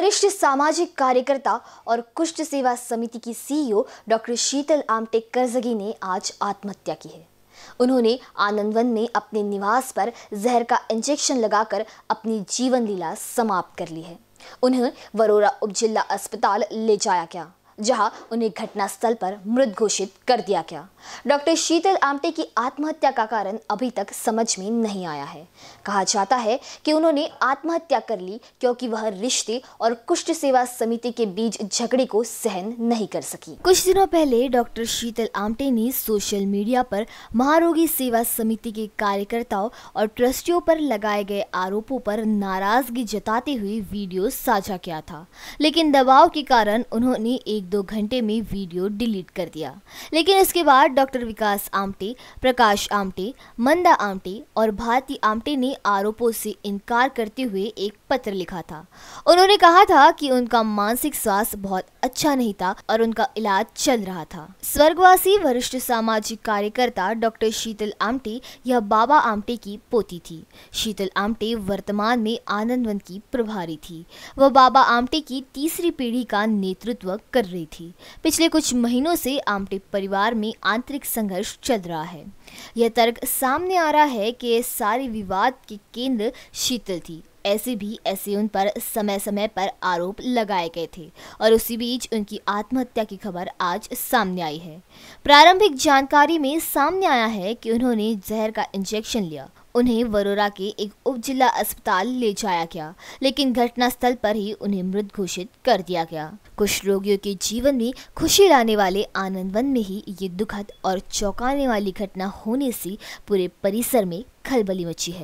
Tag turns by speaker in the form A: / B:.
A: वरिष्ठ सामाजिक कार्यकर्ता और कुष्ठ सेवा समिति की CEO e doctor Sheetal Amte Karajgi ने आज आत्महत्या की है उन्होंने आनंदवन में अपने निवास पर जहर का इंजेक्शन लगाकर अपनी जीवन लीला समाप्त कर ली है उन्हें वरोरा उपजिला अस्पताल ले जाया गया जहां उन्हें घटनास्थल पर मृत घोषित कर दिया गया डॉक्टर शीतल आमटे की आत्महत्या का कारण अभी तक समझ में नहीं आया है कहा जाता है कि उन्होंने आत्महत्या कर ली क्योंकि वह रिश्ते और कुष्ठ सेवा समिति के बीच झगड़े को सहन नहीं कर सकी कुछ दिनों पहले डॉक्टर शीतल आमटे ने सोशल मीडिया पर महारोगी सेवा समिति के कार्यकर्ताओं और ट्रस्टियों पर लगाए गए आरोपों पर नाराजगी जताते हुए वीडियो साझा किया था लेकिन दबाव के कारण उन्होंने एक दो घंटे में वीडियो डिलीट कर दिया लेकिन इसके बाद डॉक्टर विकास आमटे प्रकाश आमटे मंदा आमटे और भारती आमटे ने आरोपों से इनकार करते हुए एक पत्र लिखा था उन्होंने कहा था कि उनका मानसिक स्वास्थ्य बहुत अच्छा नहीं था और उनका इलाज चल रहा था स्वर्गवासी वरिष्ठ सामाजिक कार्यकर्ता डॉक्टर शीतल आमटे यह बाबा आमटे की पोती थी शीतल आमटे वर्तमान में आनंदवन की प्रभारी थी वह बाबा आमटे की तीसरी पीढ़ी का नेतृत्व कर रही थी पिछले कुछ महीनों से आमटे परिवार में आंतरिक संघर्ष चल रहा है यह तर्क सामने आ रहा है कि सारे विवाद के केंद्र शीतल थी ऐसे भी ऐसे उन पर समय समय पर आरोप लगाए गए थे और उसी बीच उनकी आत्महत्या की खबर आज सामने आई है प्रारंभिक जानकारी में सामने आया है कि उन्होंने जहर का इंजेक्शन लिया उन्हें वरोरा के एक उप जिला अस्पताल ले जाया गया लेकिन घटनास्थल पर ही उन्हें मृत घोषित कर दिया गया कुछ रोगियों के जीवन में खुशी लाने वाले आनंदवन में ही ये दुखद और चौंकाने वाली घटना होने से पूरे परिसर में खलबली मची है